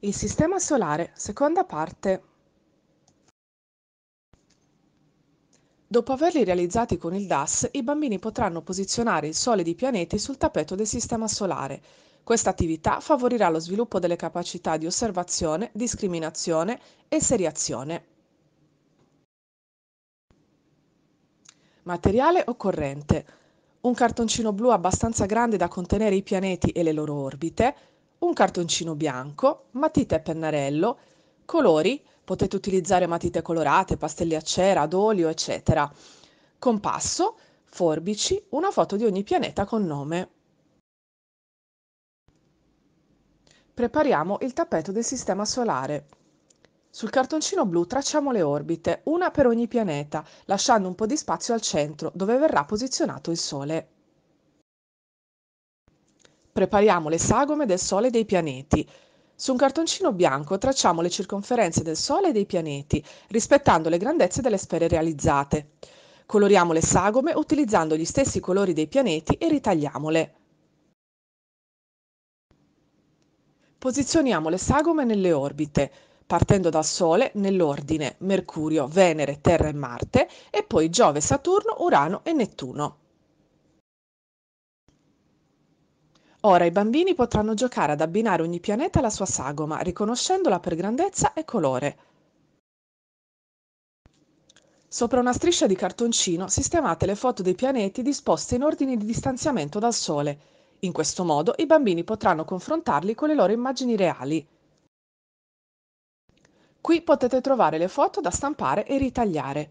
Il Sistema Solare, seconda parte. Dopo averli realizzati con il DAS, i bambini potranno posizionare il Sole ed pianeti sul tappeto del Sistema Solare. Questa attività favorirà lo sviluppo delle capacità di osservazione, discriminazione e seriazione. Materiale occorrente. Un cartoncino blu abbastanza grande da contenere i pianeti e le loro orbite, un cartoncino bianco, matita e pennarello, colori, potete utilizzare matite colorate, pastelli a cera, ad olio, eccetera. Compasso, forbici, una foto di ogni pianeta con nome. Prepariamo il tappeto del Sistema Solare. Sul cartoncino blu tracciamo le orbite, una per ogni pianeta, lasciando un po' di spazio al centro, dove verrà posizionato il Sole. Prepariamo le sagome del Sole e dei pianeti. Su un cartoncino bianco tracciamo le circonferenze del Sole e dei pianeti, rispettando le grandezze delle sfere realizzate. Coloriamo le sagome utilizzando gli stessi colori dei pianeti e ritagliamole. Posizioniamo le sagome nelle orbite, partendo dal Sole nell'ordine Mercurio, Venere, Terra e Marte, e poi Giove, Saturno, Urano e Nettuno. Ora i bambini potranno giocare ad abbinare ogni pianeta alla sua sagoma, riconoscendola per grandezza e colore. Sopra una striscia di cartoncino sistemate le foto dei pianeti disposte in ordine di distanziamento dal Sole. In questo modo i bambini potranno confrontarli con le loro immagini reali. Qui potete trovare le foto da stampare e ritagliare.